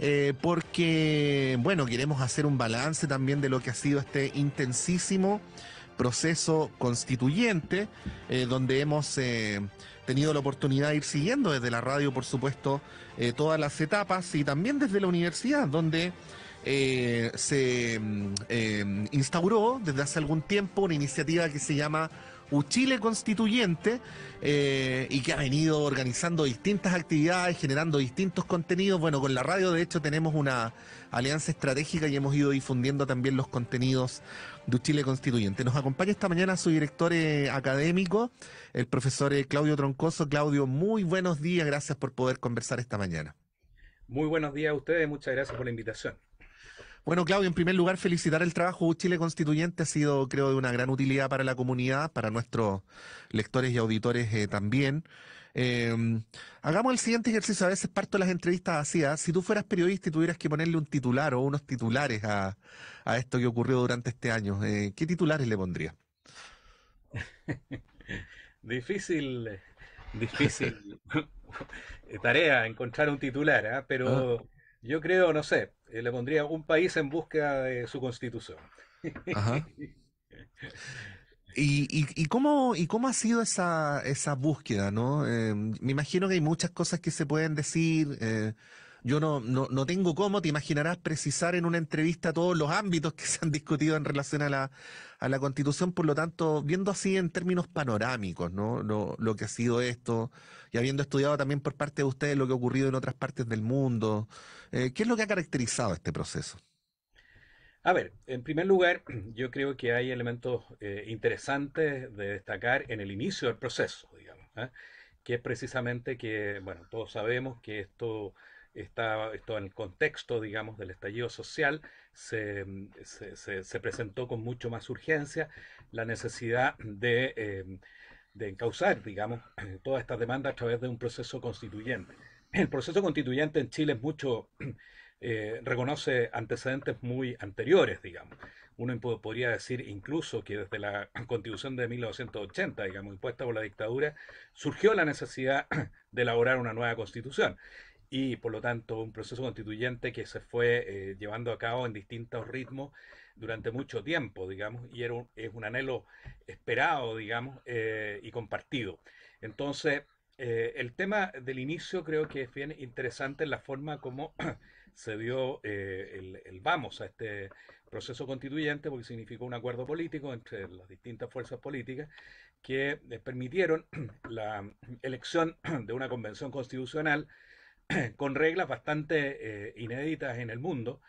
Eh, porque, bueno, queremos hacer un balance también de lo que ha sido este intensísimo proceso constituyente, eh, donde hemos eh, tenido la oportunidad de ir siguiendo desde la radio, por supuesto, todas las etapas y también desde la universidad, donde se mm, instauró desde hace algún tiempo una iniciativa que se llama Uchile Constituyente, eh, y que ha venido organizando distintas actividades, generando distintos contenidos. Bueno, con la radio de hecho tenemos una alianza estratégica y hemos ido difundiendo también los contenidos de Uchile Constituyente. Nos acompaña esta mañana su director eh, académico, el profesor eh, Claudio Troncoso. Claudio, muy buenos días, gracias por poder conversar esta mañana. Muy buenos días a ustedes, muchas gracias por la invitación. Bueno, Claudio, en primer lugar, felicitar el trabajo Chile Constituyente. Ha sido, creo, de una gran utilidad para la comunidad, para nuestros lectores y auditores eh, también. Em, hagamos el siguiente ejercicio. A veces parto las entrevistas así. ¿ah? Si tú fueras periodista y tuvieras que ponerle un titular o unos titulares a, esto que ocurrió durante este año, eh, ¿qué titulares le pondrías? difícil, difícil eh, tarea encontrar un titular, ¿ah? pero... Ah. Yo creo, no sé, eh, le pondría un país en búsqueda de su constitución. Ajá. ¿Y, y, cómo, ¿Y cómo ha sido esa, esa búsqueda? ¿no? Em, me imagino que hay muchas cosas que se pueden decir. Eh, yo no, no, tengo cómo, te imaginarás, precisar en una entrevista todos los ámbitos que se han discutido en relación a la, a la Constitución, por lo tanto, viendo así en términos panorámicos, ¿no? Lo, que ha sido esto, y habiendo estudiado también por parte de ustedes lo que ha ocurrido en otras partes del mundo, eh, ¿qué es lo que ha caracterizado este proceso? A ver, en primer lugar, yo creo que hay elementos eh, interesantes de destacar en el inicio del proceso, digamos, ¿eh? que es precisamente que, bueno, todos sabemos que esto esto en el contexto, digamos, del estallido social, se, presentó con mucho más urgencia la necesidad de, em, encauzar, digamos, toda esta demanda a través de un proceso constituyente. El proceso constituyente en Chile es mucho, eh, reconoce antecedentes muy anteriores, digamos. Uno podría decir incluso que desde la constitución de 1980, digamos, impuesta por la dictadura, surgió la necesidad de elaborar una nueva constitución y por lo tanto un proceso constituyente que se fue eh, llevando a cabo en distintos ritmos durante mucho tiempo, digamos, y era es un anhelo esperado, digamos, eh, y compartido. Entonces, eh, el tema del inicio creo que es bien interesante en la forma como se dio el, el, vamos a este proceso constituyente, porque significó un acuerdo político entre las distintas fuerzas políticas que permitieron la elección de una convención constitucional con reglas bastante eh, inéditas en el mundo.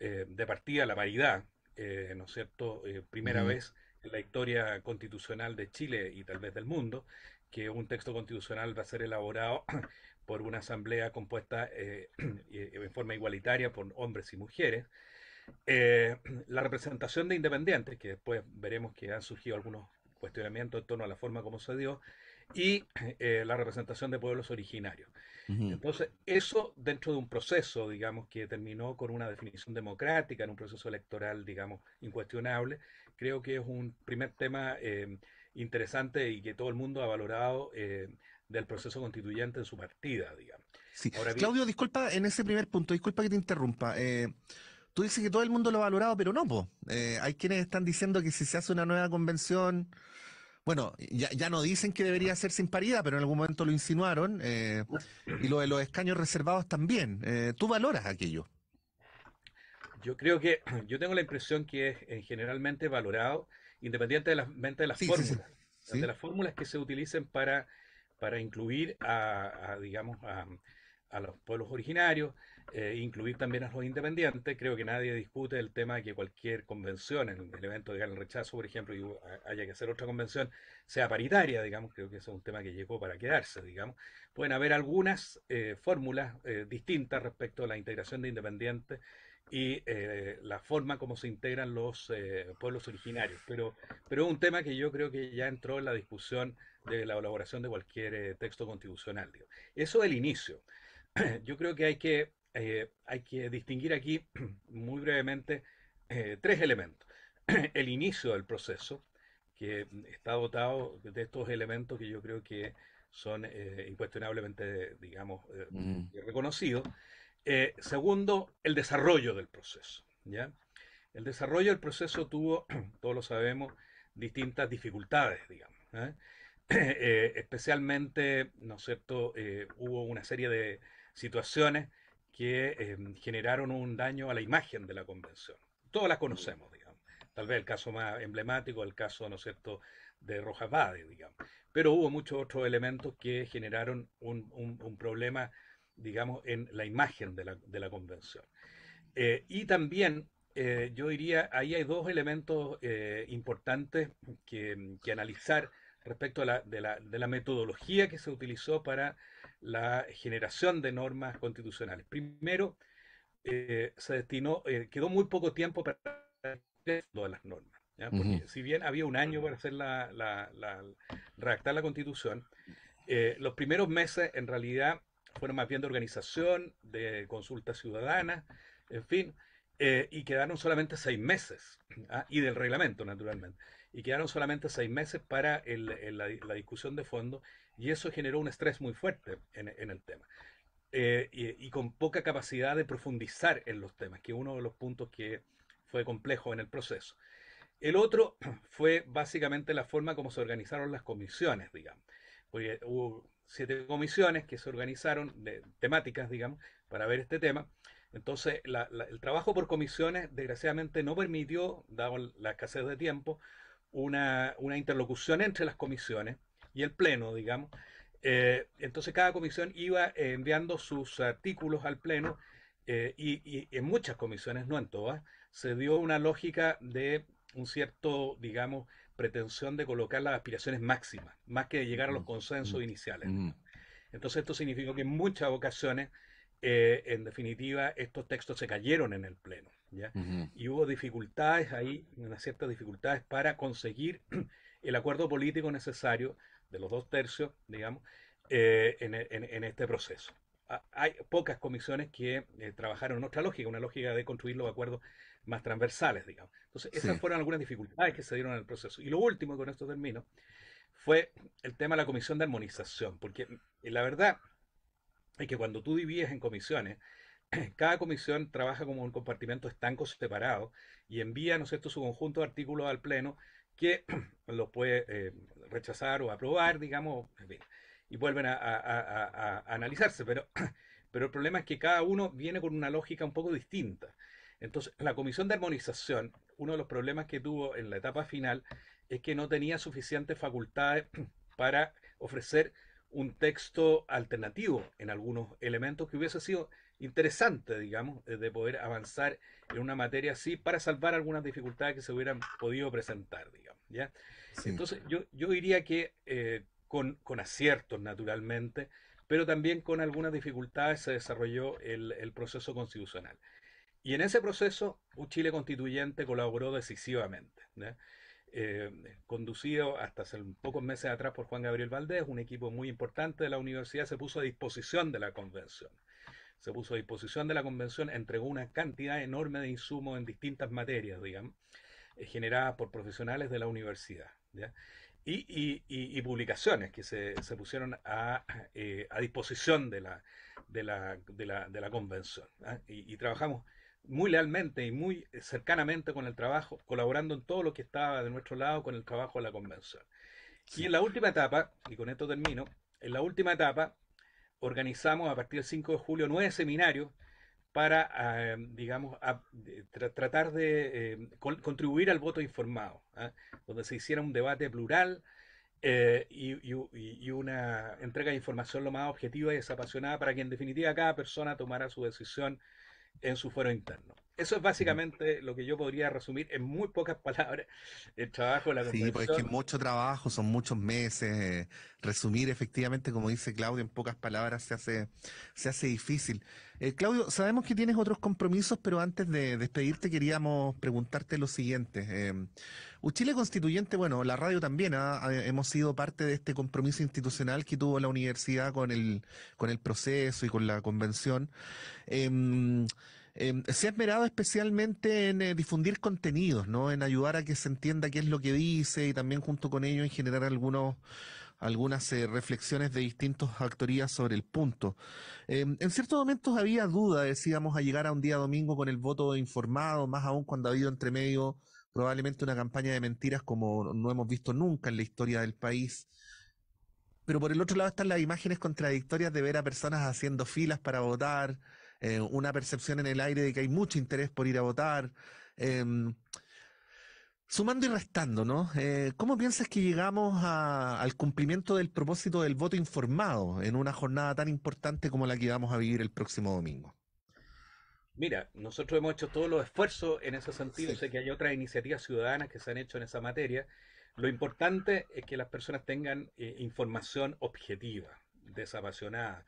Eh, de partida, la variedad, eh, ¿no es cierto? primera vez en la historia constitucional de Chile y tal vez del mundo, que un texto constitucional va a ser elaborado por una asamblea compuesta en forma igualitaria por hombres y mujeres. la representación de independientes, que después veremos que han surgido algunos cuestionamientos en torno a la forma como se dio, y eh, la representación de pueblos originarios. Entonces, eso dentro de un proceso, digamos, que terminó con una definición democrática, en un proceso electoral, digamos, incuestionable, creo que es un primer tema eh, interesante y que todo el mundo ha valorado eh, del proceso constituyente en su partida, digamos. Claudio, disculpa, en ese primer punto, disculpa que te interrumpa. Tú dices que todo el mundo lo ha valorado, pero no, hay quienes están diciendo que si se hace una nueva convención, bueno, ya, no dicen que debería ser sin paridad, pero en algún momento lo insinuaron, eh, y lo de los escaños reservados también. Eh, ¿Tú valoras aquello? Yo creo que, yo tengo la impresión que es eh, generalmente valorado, independiente de las, de las fórmulas, de las fórmulas que se utilicen para, para incluir a digamos, a, a los pueblos originarios, eh, incluir también a los independientes. Creo que nadie discute el tema de que cualquier convención, en el evento de el rechazo, por ejemplo, y haya que hacer otra convención, sea paritaria, digamos, creo que ese es un tema que llegó para quedarse, digamos. Pueden haber algunas eh, fórmulas eh, distintas respecto a la integración de independientes y la forma como se integran los pueblos originarios, pero, pero es un tema que yo creo que ya entró en la discusión de la elaboración de cualquier texto constitucional. Eso es el inicio. yo creo que hay que, eh, hay que distinguir aquí muy brevemente eh, tres elementos. El inicio del proceso, que está dotado de estos elementos que yo creo que son eh, incuestionablemente, digamos, eh, mm. reconocidos. segundo, el desarrollo del proceso. ¿ya? El desarrollo del proceso tuvo, todos lo sabemos, distintas dificultades, digamos. especialmente, ¿no es cierto?, hubo una serie de, situaciones que em, generaron un daño a la imagen de la convención. Todas las conocemos, digamos. Tal vez el caso más emblemático, el caso, ¿no es cierto?, de Rojas Bade, digamos. Pero hubo muchos otros elementos que generaron un, problema, digamos, en la imagen de la, convención. Eh, y también, eh, yo diría, ahí hay dos elementos eh, importantes que, analizar respecto a la, de la metodología que se utilizó para la generación de normas constitucionales. Primero, eh, se destinó, eh, quedó muy poco tiempo para todas las normas. si bien había un año para hacer la, la redactar la constitución, eh, los primeros meses en realidad fueron más bien de organización, de consulta ciudadana, en fin, eh, y quedaron solamente seis meses, ¿ah? y del reglamento, naturalmente, y quedaron solamente seis meses para la, discusión de fondo, y eso generó un estrés muy fuerte en, el tema. Eh, y, con poca capacidad de profundizar en los temas, que es uno de los puntos que fue complejo en el proceso. El otro fue básicamente la forma como se organizaron las comisiones, digamos. hubo siete comisiones que se organizaron, de, temáticas, digamos, para ver este tema. Entonces, el trabajo por comisiones, desgraciadamente, no permitió, dado la escasez de tiempo, una, una interlocución entre las comisiones y el Pleno, digamos. Eh, entonces, cada comisión iba eh, enviando sus artículos al Pleno eh, y, y, en muchas comisiones, no en todas, se dio una lógica de un cierto, digamos, pretensión de colocar las aspiraciones máximas, más que de llegar a los mm, consensos mm, iniciales. Mm. Entonces, esto significó que en muchas ocasiones eh, en definitiva, estos textos se cayeron en el Pleno. Y hubo dificultades ahí, unas ciertas dificultades para conseguir el acuerdo político necesario de los dos tercios, digamos, eh, en, este proceso. Hay pocas comisiones que eh, trabajaron en otra lógica, una lógica de construir los acuerdos más transversales, digamos. Entonces, esas fueron algunas dificultades que se dieron en el proceso. Y lo último, con esto termino, fue el tema de la comisión de armonización, porque la verdad, es que cuando tú divides en comisiones, cada comisión trabaja como un compartimento estanco separado y envía, ¿no es cierto?, su conjunto de artículos al Pleno que los puede eh, rechazar o aprobar, digamos, y vuelven a, a, analizarse. Pero, pero el problema es que cada uno viene con una lógica un poco distinta. Entonces, la Comisión de Armonización, uno de los problemas que tuvo en la etapa final es que no tenía suficientes facultades para ofrecer un texto alternativo en algunos elementos que hubiese sido interesante, digamos, eh, de poder avanzar en una materia así para salvar algunas dificultades que se hubieran podido presentar, digamos. ¿ya? Entonces, yo, yo diría que eh, con, con, aciertos, naturalmente, pero también con algunas dificultades se desarrolló el, el proceso constitucional. Y en ese proceso, un Chile constituyente colaboró decisivamente. Eh, conducido hasta hace pocos meses atrás por Juan Gabriel Valdés, un equipo muy importante de la universidad, se puso a disposición de la convención. Se puso a disposición de la convención, entregó una cantidad enorme de insumos en distintas materias, digamos, eh, generadas por profesionales de la universidad. Y, publicaciones que se, pusieron eh, a, disposición de la, convención. ¿ah? y, trabajamos muy lealmente y muy cercanamente con el trabajo, colaborando en todo lo que estaba de nuestro lado con el trabajo de la convención. Y en la última etapa, y con esto termino, en la última etapa organizamos a partir del 5 de julio nueve seminarios para, eh, digamos, tratar de eh, contribuir al voto informado, ¿ah? donde se hiciera un debate plural eh, y, una entrega de información lo más objetiva y desapasionada para que en definitiva cada persona tomara su decisión en su fuero interno. Eso es básicamente lo que yo podría resumir en muy pocas palabras el trabajo de la convención. Sí, porque es que mucho trabajo, son muchos meses. Eh, resumir efectivamente, como dice Claudio, en pocas palabras se hace, se hace difícil. Eh, Claudio, sabemos que tienes otros compromisos, pero antes de despedirte queríamos preguntarte lo siguiente. Eh, Uchile Constituyente, bueno, la radio también ah, hemos sido parte de este compromiso institucional que tuvo la universidad con el, con el proceso y con la convención. Em, Em, se ha esmerado especialmente en eh, difundir contenidos, ¿no? En ayudar a que se entienda qué es lo que dice y también junto con ello en generar algunos, algunas eh, reflexiones de distintas actorías sobre el punto. Em, en ciertos momentos había duda decíamos a llegar a un día domingo con el voto informado, más aún cuando ha habido entre medio probablemente una campaña de mentiras como no hemos visto nunca en la historia del país pero por el otro lado están las imágenes contradictorias de ver a personas haciendo filas para votar, eh, una percepción en el aire de que hay mucho interés por ir a votar. Em, sumando y restando, ¿no? Eh, ¿Cómo piensas que llegamos al cumplimiento del propósito del voto informado en una jornada tan importante como la que vamos a vivir el próximo domingo? Mira, nosotros hemos hecho todos los esfuerzos en ese sentido. Sé que hay otras iniciativas ciudadanas que se han hecho en esa materia. Lo importante es que las personas tengan eh, información objetiva, desapasionada.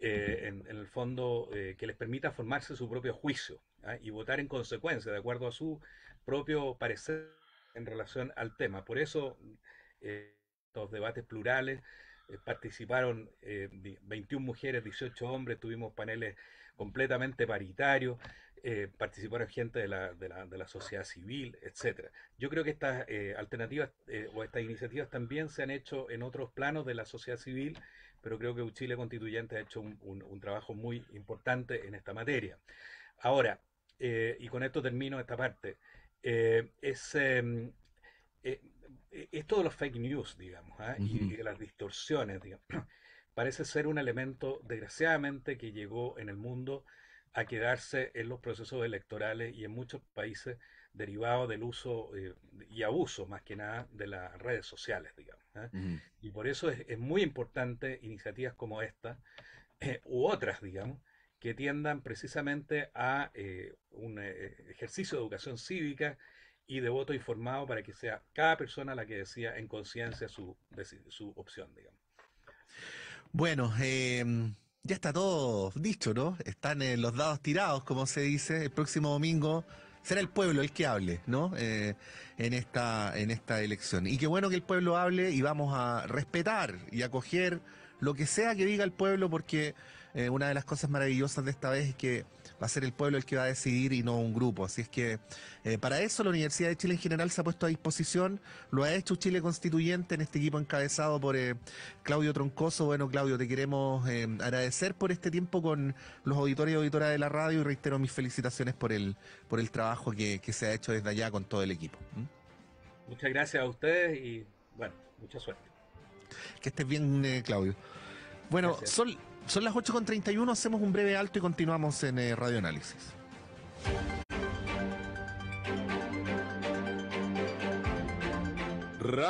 Eh, en, el fondo, eh, que les permita formarse su propio juicio ¿ah? y votar en consecuencia, de acuerdo a su propio parecer en relación al tema. Por eso, eh, estos debates plurales eh, participaron 21 eh, mujeres, 18 hombres, tuvimos paneles completamente paritarios, eh, participaron gente de la, sociedad civil, etcétera. Yo creo que estas alternativas o estas iniciativas también se han hecho en otros planos de la sociedad civil, pero creo que Chile Constituyente ha hecho un, trabajo muy importante en esta materia. Ahora, y con esto termino esta parte, es... Em, eh, esto de los fake news, digamos, ¿ah? y, las distorsiones, digamos, parece ser un elemento, desgraciadamente, que llegó en el mundo a quedarse en los procesos electorales y en muchos países derivado del uso eh, y abuso, más que nada, de las redes sociales, digamos. ¿ah? Y por eso es, es, muy importante iniciativas como esta eh, u otras, digamos, que tiendan precisamente a un ejercicio de educación cívica y de voto informado para que sea cada persona la que decida en conciencia su, opción, digamos. Bueno, eh, ya está todo dicho, ¿no? Están eh, los dados tirados, como se dice. El próximo domingo será el pueblo el que hable, ¿no? Eh, en, esta, en esta elección. Y qué bueno que el pueblo hable y vamos a respetar y acoger lo que sea que diga el pueblo, porque una de las cosas maravillosas de esta vez es que va a ser el pueblo el que va a decidir y no un grupo. Así es que eh, para eso la Universidad de Chile en general se ha puesto a disposición, lo ha hecho Chile Constituyente en este equipo encabezado por eh, Claudio Troncoso. Bueno, Claudio, te queremos eh, agradecer por este tiempo con los auditores y auditoras de la radio y reitero mis felicitaciones por el, por el trabajo que, se ha hecho desde allá con todo el equipo. Muchas gracias a ustedes y bueno, mucha suerte. Que estés bien, Claudio. Bueno, son son las 8.31, hacemos un breve alto y continuamos en eh, Radio Análisis.